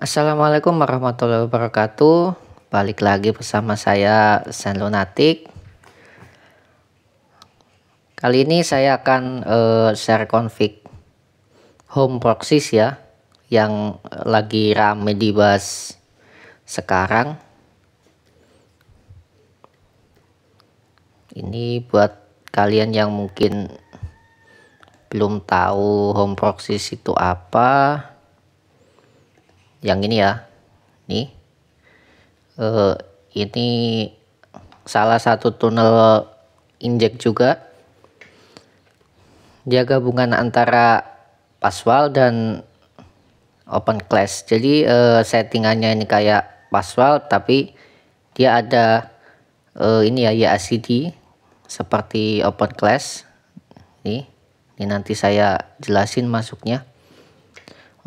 Assalamualaikum warahmatullahi wabarakatuh. Balik lagi bersama saya Sen Lunatic. Kali ini saya akan uh, share config home proxies ya yang lagi rame dibahas sekarang. Ini buat kalian yang mungkin belum tahu home proxies itu apa yang ini ya nih uh, ini salah satu tunnel injek juga dia gabungan antara paswal dan open class jadi uh, settingannya ini kayak paswal tapi dia ada uh, ini ya YACD seperti open class nih ini nanti saya jelasin masuknya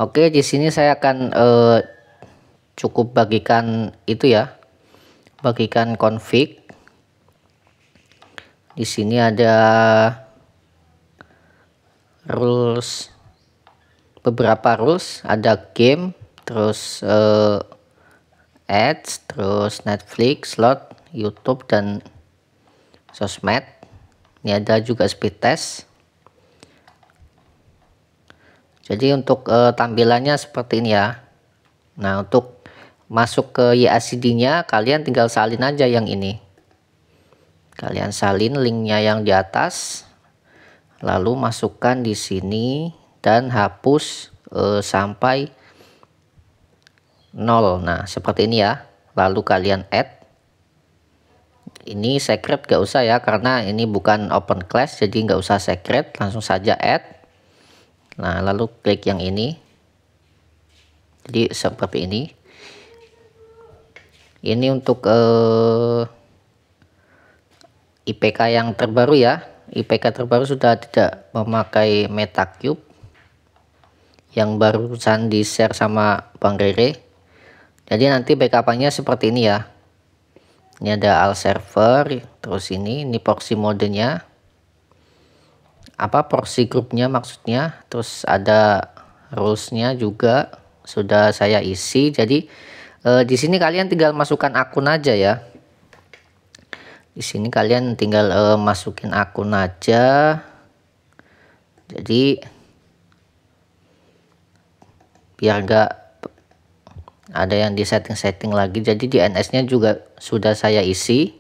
Oke, di sini saya akan eh, cukup bagikan itu ya. Bagikan config. Di sini ada rules beberapa rules, ada game, terus eh, ads, terus Netflix, slot, YouTube dan sosmed. Ini ada juga speed test jadi untuk e, tampilannya seperti ini ya nah untuk masuk ke YACD nya kalian tinggal salin aja yang ini kalian salin linknya yang di atas lalu masukkan di sini dan hapus e, sampai nol. nah seperti ini ya lalu kalian add ini secret gak usah ya karena ini bukan open class jadi nggak usah secret langsung saja add nah lalu klik yang ini jadi seperti ini ini untuk eh, IPK yang terbaru ya IPK terbaru sudah tidak memakai MetaCube yang barusan di share sama Bang Rere jadi nanti backupannya seperti ini ya ini ada al server terus ini ini proxy modenya apa porsi grupnya maksudnya terus ada rulesnya juga sudah saya isi jadi eh, di sini kalian tinggal masukkan akun aja ya di sini kalian tinggal eh, masukin akun aja jadi biar enggak ada yang di setting-setting lagi jadi DNS nya juga sudah saya isi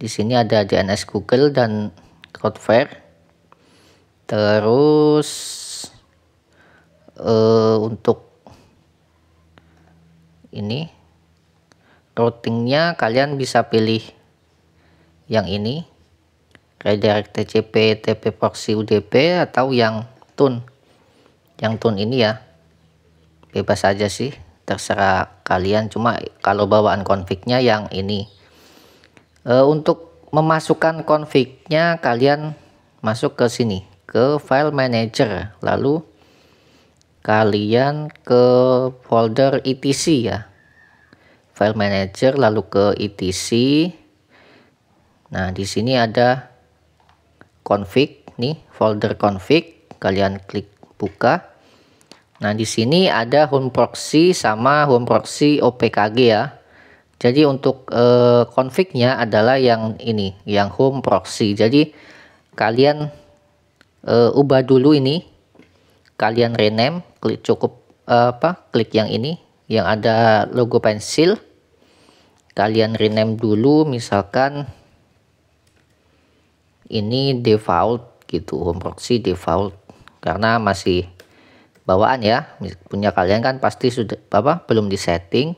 di sini ada DNS Google dan Cloudflare terus uh, untuk ini routingnya kalian bisa pilih yang ini redirect TCP, TP proxy UDP atau yang tun. Yang tun ini ya bebas aja sih, terserah kalian. Cuma kalau bawaan konfignya yang ini. E, untuk memasukkan konfignya kalian masuk ke sini ke file manager lalu kalian ke folder etc ya file manager lalu ke etc nah di sini ada config nih folder config kalian klik buka nah di sini ada home proxy sama home proxy OPKG ya jadi untuk eh, confignya adalah yang ini yang home proxy jadi kalian uh, ubah dulu ini kalian rename klik cukup uh, apa klik yang ini yang ada logo pensil kalian rename dulu misalkan ini default gitu home proxy default karena masih bawaan ya punya kalian kan pasti sudah apa belum di setting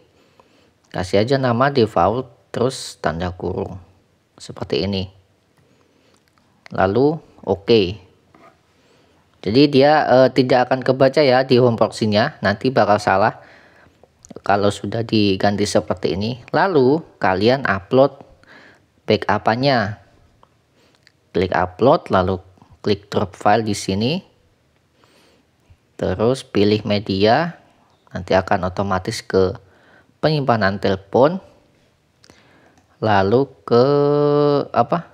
kasih aja nama default terus tanda kurung seperti ini lalu oke okay jadi dia uh, tidak akan kebaca ya di home proxy-nya nanti bakal salah kalau sudah diganti seperti ini lalu kalian upload backup-nya klik upload lalu klik drop file di sini terus pilih media nanti akan otomatis ke penyimpanan telepon lalu ke apa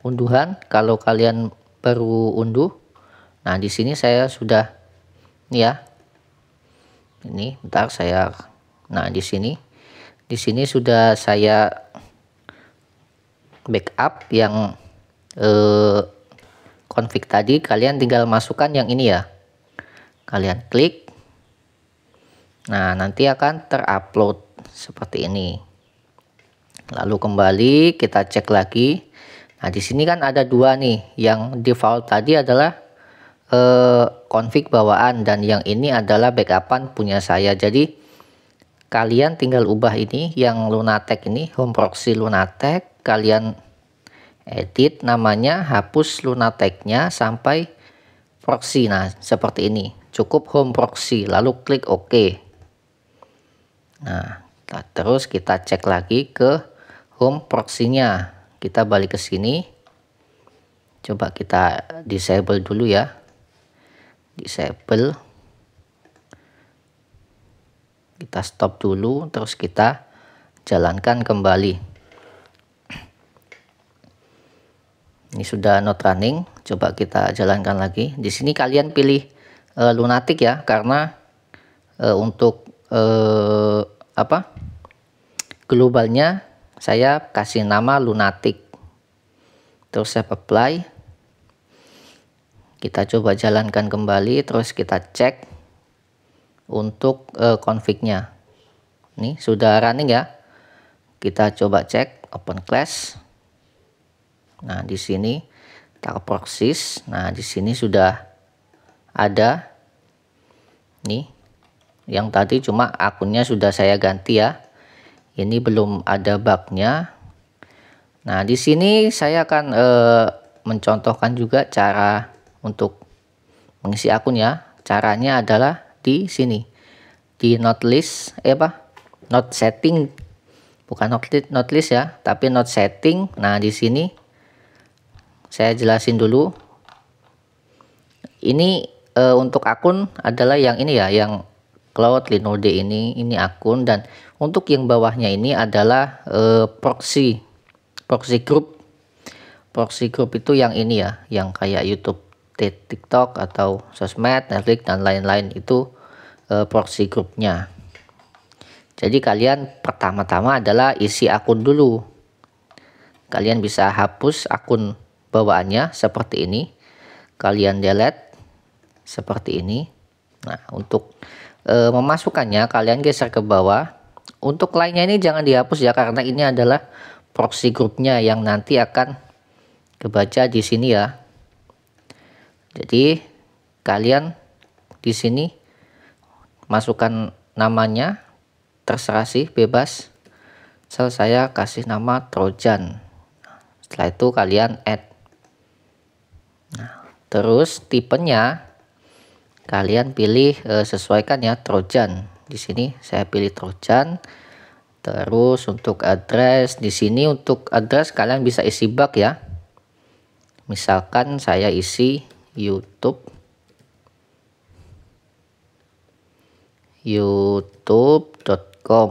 unduhan kalau kalian baru unduh Nah, di sini saya sudah ya. Ini bentar saya nah di sini di sini sudah saya backup yang eh config tadi kalian tinggal masukkan yang ini ya. Kalian klik. Nah, nanti akan terupload seperti ini. Lalu kembali kita cek lagi. Nah, di sini kan ada dua nih. Yang default tadi adalah eh, config bawaan dan yang ini adalah backupan punya saya. Jadi kalian tinggal ubah ini yang lunatek ini home proxy lunatek kalian edit namanya hapus lunateknya sampai proxy nah seperti ini cukup home proxy lalu klik ok nah, nah terus kita cek lagi ke home proxy-nya kita balik ke sini coba kita disable dulu ya disable kita stop dulu terus kita jalankan kembali ini sudah not running coba kita jalankan lagi di sini kalian pilih uh, eh, lunatic ya karena uh, untuk uh, apa globalnya saya kasih nama lunatic terus saya apply kita coba jalankan kembali terus kita cek untuk uh, config-nya nih sudah running ya kita coba cek open class nah di sini tar proxies nah di sini sudah ada nih yang tadi cuma akunnya sudah saya ganti ya ini belum ada bugnya nah di sini saya akan uh, mencontohkan juga cara untuk mengisi akun ya. Caranya adalah di sini di not list eh apa? Not setting bukan not list, not list ya, tapi not setting. Nah, di sini saya jelasin dulu. Ini e, untuk akun adalah yang ini ya, yang Cloud Linode ini ini akun dan untuk yang bawahnya ini adalah e, proxy proxy group. Proxy group itu yang ini ya, yang kayak YouTube TikTok atau sosmed, Netflix dan lain-lain itu e, proxy grupnya. Jadi kalian pertama-tama adalah isi akun dulu. Kalian bisa hapus akun bawaannya seperti ini. Kalian delete seperti ini. Nah, untuk e, memasukkannya kalian geser ke bawah. Untuk lainnya ini jangan dihapus ya karena ini adalah proxy grupnya yang nanti akan kebaca di sini ya jadi kalian di sini masukkan namanya terserah sih bebas. Misal saya kasih nama Trojan. Setelah itu kalian add. Nah, terus tipenya kalian pilih e, sesuaikan ya Trojan. Di sini saya pilih Trojan. Terus untuk address di sini untuk address kalian bisa isi bug ya. Misalkan saya isi YouTube youtube.com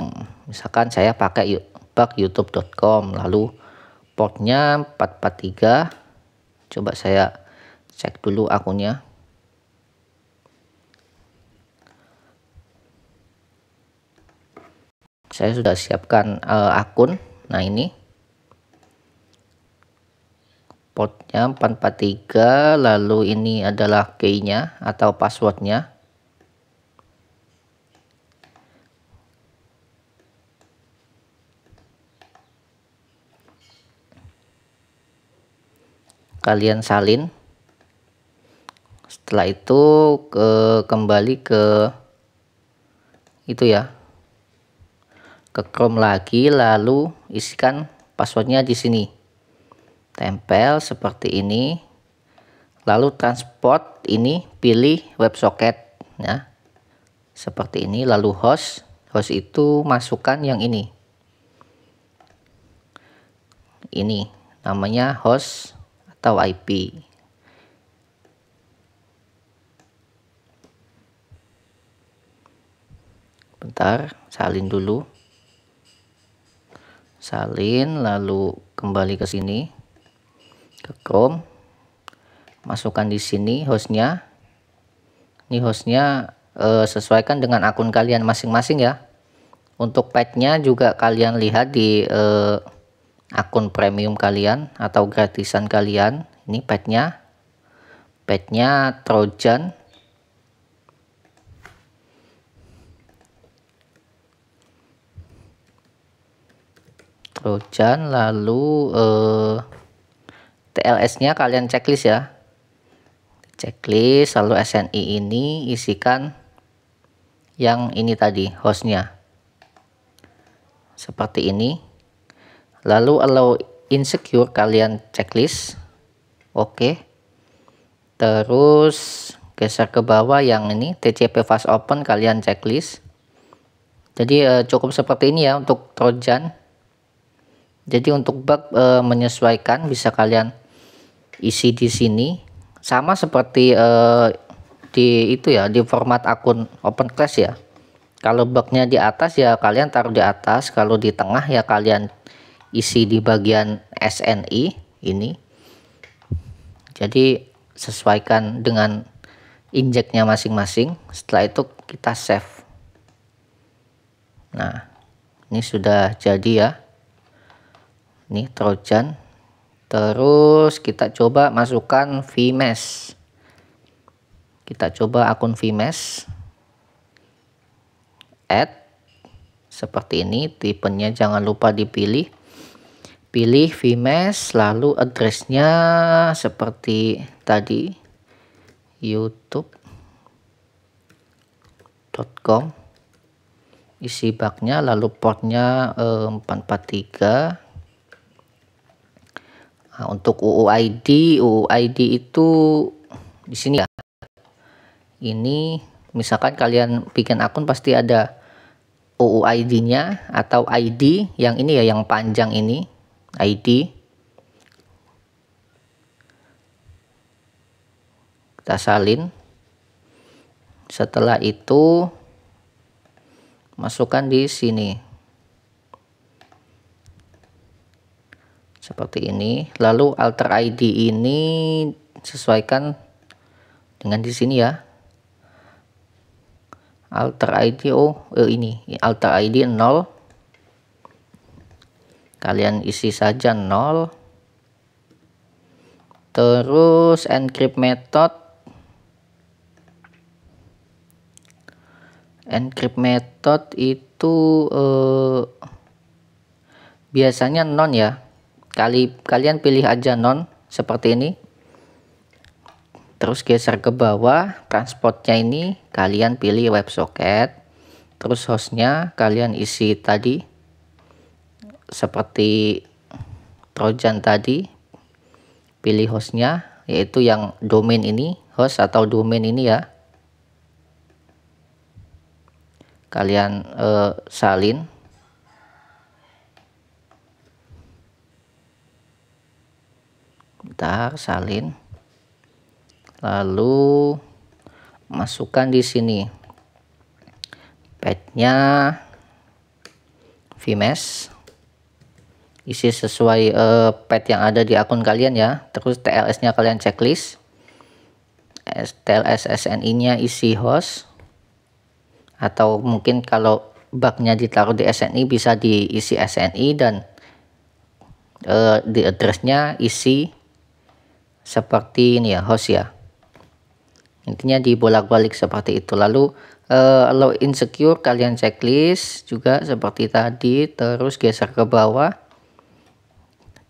misalkan saya pakai bug youtube.com lalu portnya 443 coba saya cek dulu akunnya saya sudah siapkan uh, akun nah ini portnya 443 lalu ini adalah keynya atau passwordnya kalian salin setelah itu ke kembali ke itu ya ke Chrome lagi lalu isikan passwordnya di sini tempel seperti ini lalu transport ini pilih WebSocket ya seperti ini lalu host host itu masukkan yang ini ini namanya host atau IP bentar salin dulu salin lalu kembali ke sini ke Chrome masukkan di sini hostnya ini hostnya e, sesuaikan dengan akun kalian masing-masing ya untuk petnya juga kalian lihat di e, akun premium kalian atau gratisan kalian ini petnya petnya Trojan Trojan lalu eh, TLS-nya kalian checklist ya. Checklist lalu SNI ini isikan yang ini tadi hostnya. Seperti ini. Lalu allow insecure kalian checklist. Oke. Terus geser ke bawah yang ini TCP fast open kalian checklist. Jadi eh, cukup seperti ini ya untuk trojan. Jadi untuk bug eh, menyesuaikan bisa kalian isi di sini sama seperti uh, di itu ya di format akun open class ya kalau bugnya di atas ya kalian taruh di atas kalau di tengah ya kalian isi di bagian SNI ini jadi sesuaikan dengan injeknya masing-masing setelah itu kita save nah ini sudah jadi ya ini trojan terus kita coba masukkan vmesh kita coba akun vmesh add seperti ini tipenya jangan lupa dipilih pilih vmesh lalu addressnya seperti tadi youtube.com isi baknya lalu portnya eh, 443 Nah, untuk UUID, UUID itu di sini ya. Ini misalkan kalian bikin akun pasti ada UUID-nya atau ID yang ini ya yang panjang ini, ID. Kita salin. Setelah itu masukkan di sini. seperti ini lalu alter id ini sesuaikan dengan di sini ya alter id oh eh, ini alter id 0 kalian isi saja 0 terus encrypt method encrypt method itu eh, biasanya non ya Kali, kalian pilih aja non seperti ini. Terus geser ke bawah, transportnya ini kalian pilih WebSocket. Terus hostnya kalian isi tadi seperti Trojan tadi. Pilih hostnya yaitu yang domain ini, host atau domain ini ya. Kalian eh, salin bentar salin lalu masukkan di sini padnya vmesh isi sesuai uh, pad yang ada di akun kalian ya terus TLS nya kalian checklist TLS SNI nya isi host atau mungkin kalau bugnya ditaruh di SNI bisa diisi SNI dan uh, di address nya isi seperti ini ya host ya intinya dibolak-balik seperti itu lalu uh, eh, kalau insecure kalian checklist juga seperti tadi terus geser ke bawah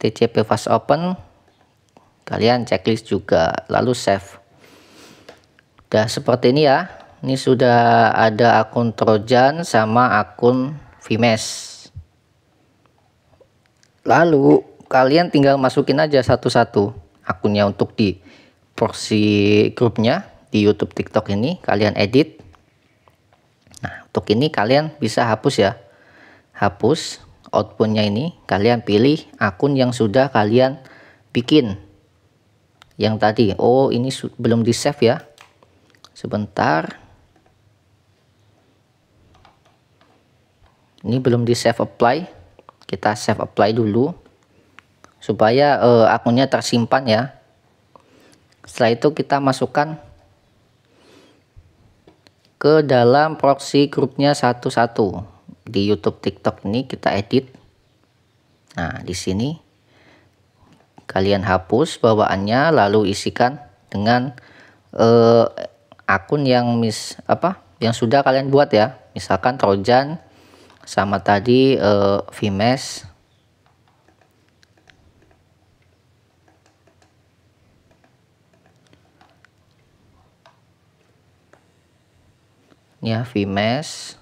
TCP fast open kalian checklist juga lalu save udah seperti ini ya ini sudah ada akun Trojan sama akun Vimes lalu kalian tinggal masukin aja satu-satu akunnya untuk di porsi grupnya di YouTube TikTok ini kalian edit. Nah, untuk ini kalian bisa hapus ya. Hapus outputnya ini kalian pilih akun yang sudah kalian bikin. Yang tadi, oh ini belum di save ya. Sebentar. Ini belum di save apply. Kita save apply dulu supaya uh, akunnya tersimpan ya setelah itu kita masukkan ke dalam proxy grupnya satu-satu di YouTube TikTok ini kita edit nah di sini kalian hapus bawaannya lalu isikan dengan uh, akun yang mis apa yang sudah kalian buat ya misalkan Trojan sama tadi uh, Vimes ya vmesh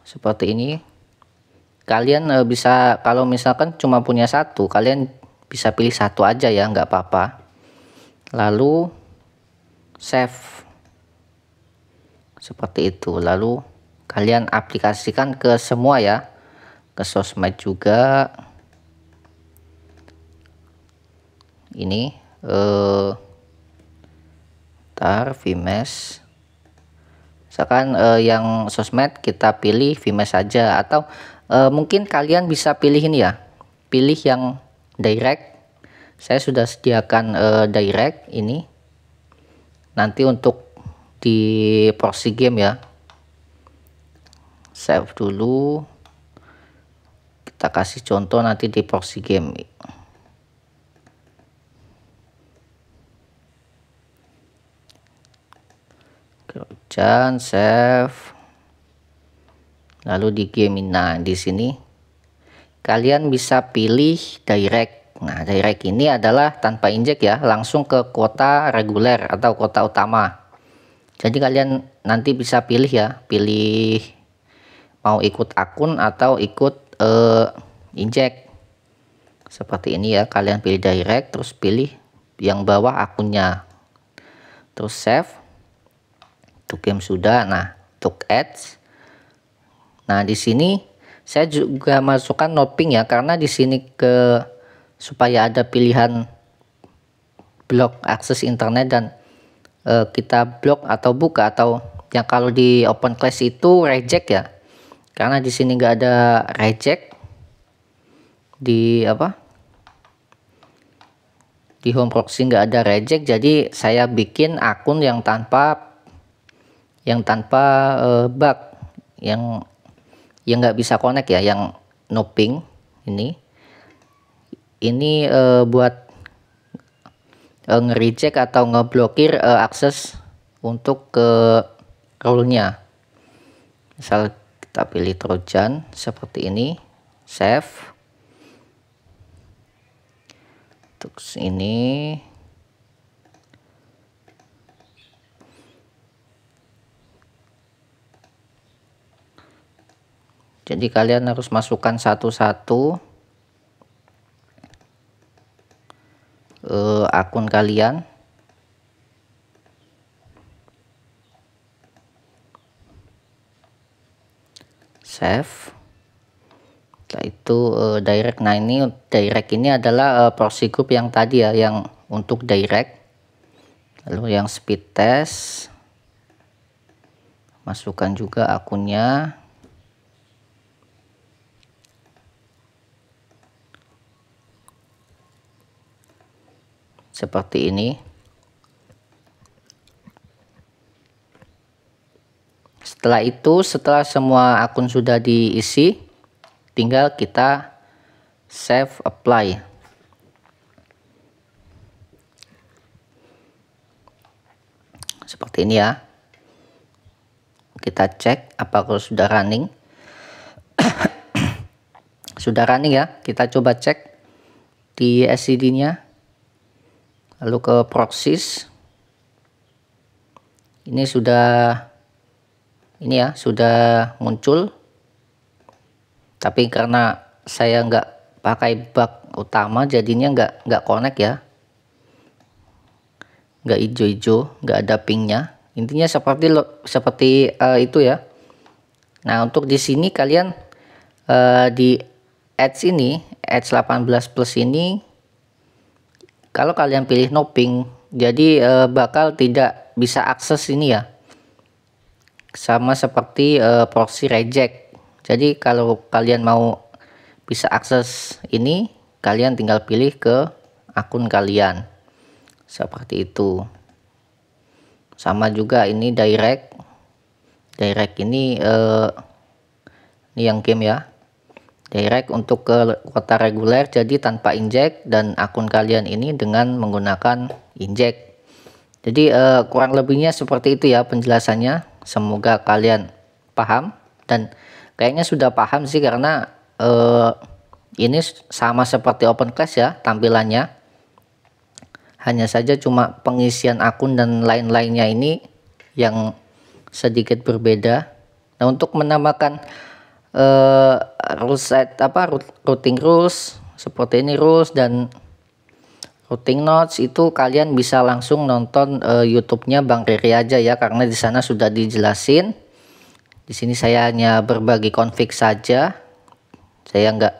seperti ini kalian uh, bisa kalau misalkan cuma punya satu kalian bisa pilih satu aja ya nggak apa-apa lalu save seperti itu lalu kalian aplikasikan ke semua ya ke sosmed juga ini eh tar vmesh misalkan uh, yang sosmed kita pilih Vimeo saja atau uh, mungkin kalian bisa pilih ini ya pilih yang direct saya sudah sediakan uh, direct ini nanti untuk di proxy game ya save dulu kita kasih contoh nanti di proxy game dan save lalu di game nah di sini kalian bisa pilih direct nah direct ini adalah tanpa injek ya langsung ke kota reguler atau kota utama jadi kalian nanti bisa pilih ya pilih mau ikut akun atau ikut uh, injek seperti ini ya kalian pilih direct terus pilih yang bawah akunnya terus save to game sudah nah untuk ads nah di sini saya juga masukkan noping ya karena di sini ke supaya ada pilihan blok akses internet dan e, kita blok atau buka atau yang kalau di open class itu reject ya karena di sini nggak ada reject di apa di home proxy nggak ada reject jadi saya bikin akun yang tanpa yang tanpa uh, bug yang yang nggak bisa connect ya yang no ping ini ini uh, buat uh, nge-reject atau ngeblokir uh, akses untuk ke rule-nya misal kita pilih trojan seperti ini save untuk ini jadi kalian harus masukkan satu-satu uh, akun kalian save setelah itu uh, direct nah ini direct ini adalah uh, proxy group yang tadi ya yang untuk direct lalu yang speed test masukkan juga akunnya seperti ini setelah itu setelah semua akun sudah diisi tinggal kita save apply seperti ini ya kita cek apakah sudah running sudah running ya kita coba cek di SCD nya lalu ke proxies ini sudah ini ya sudah muncul tapi karena saya nggak pakai bug utama jadinya nggak nggak connect ya nggak hijau-hijau nggak ada pingnya intinya seperti lo, seperti uh, itu ya nah untuk di sini kalian uh, di Edge ini Edge 18 plus ini kalau kalian pilih no ping jadi eh, bakal tidak bisa akses ini ya sama seperti eh, proxy reject jadi kalau kalian mau bisa akses ini kalian tinggal pilih ke akun kalian seperti itu sama juga ini direct direct ini eh, ini yang game ya direct untuk ke kuota reguler jadi tanpa inject dan akun kalian ini dengan menggunakan inject jadi uh, kurang lebihnya seperti itu ya penjelasannya semoga kalian paham dan kayaknya sudah paham sih karena uh, ini sama seperti open class ya tampilannya hanya saja cuma pengisian akun dan lain-lainnya ini yang sedikit berbeda nah untuk menamakan eh rules set apa routing rules seperti ini rules dan routing notes itu kalian bisa langsung nonton uh, YouTube-nya Bang Riri aja ya karena di sana sudah dijelasin. Di sini saya hanya berbagi config saja. Saya nggak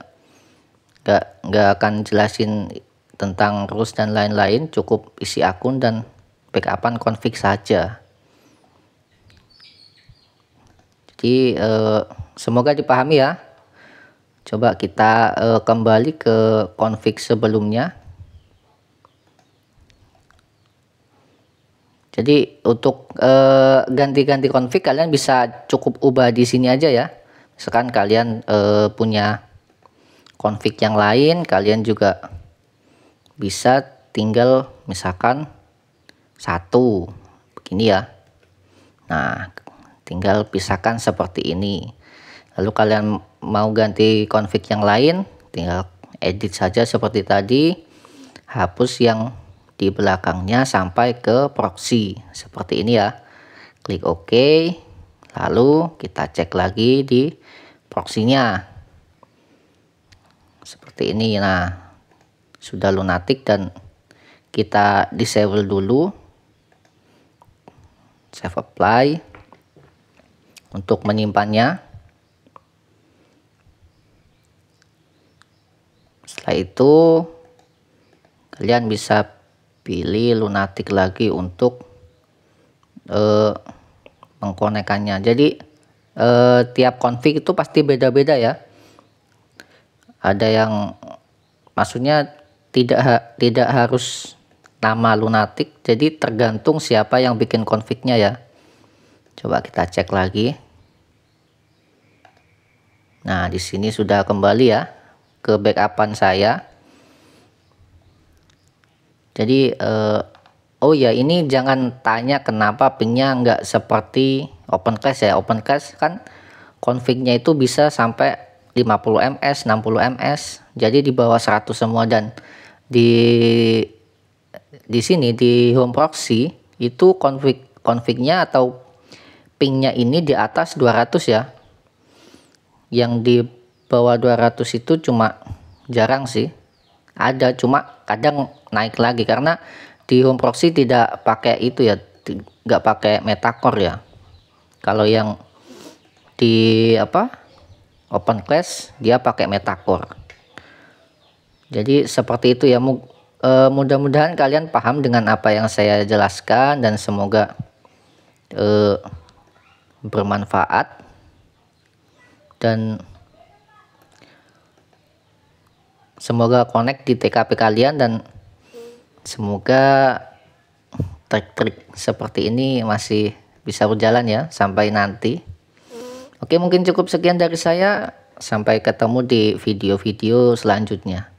nggak nggak akan jelasin tentang rules dan lain-lain, cukup isi akun dan backupan config saja. Jadi eh, semoga dipahami ya. Coba kita eh, kembali ke config sebelumnya. Jadi untuk eh, ganti-ganti eh, config kalian bisa cukup ubah di sini aja ya. Misalkan kalian eh, punya config yang lain, kalian juga bisa tinggal misalkan satu begini ya. Nah, tinggal pisahkan seperti ini lalu kalian mau ganti config yang lain tinggal edit saja seperti tadi hapus yang di belakangnya sampai ke proxy seperti ini ya klik OK lalu kita cek lagi di proxynya seperti ini nah sudah lunatik dan kita disable dulu save apply untuk menyimpannya. Setelah itu kalian bisa pilih lunatic lagi untuk uh, mengkonekannya. Jadi uh, tiap config itu pasti beda-beda ya. Ada yang maksudnya tidak ha, tidak harus nama lunatic jadi tergantung siapa yang bikin konfliknya ya Coba kita cek lagi. Nah, di sini sudah kembali ya ke backupan saya. Jadi eh, oh ya ini jangan tanya kenapa pingnya nggak seperti open case ya. open case kan config itu bisa sampai 50 ms, 60 ms. Jadi di bawah 100 semua dan di di sini di home proxy itu config config atau pingnya ini di atas 200 ya yang di bawah 200 itu cuma jarang sih ada cuma kadang naik lagi karena di home proxy tidak pakai itu ya nggak pakai metacore ya kalau yang di apa open class dia pakai metacore jadi seperti itu ya eh, mudah-mudahan kalian paham dengan apa yang saya jelaskan dan semoga eh, bermanfaat dan semoga connect di TKP kalian dan semoga trik-trik seperti ini masih bisa berjalan ya sampai nanti. Oke, mungkin cukup sekian dari saya. Sampai ketemu di video-video selanjutnya.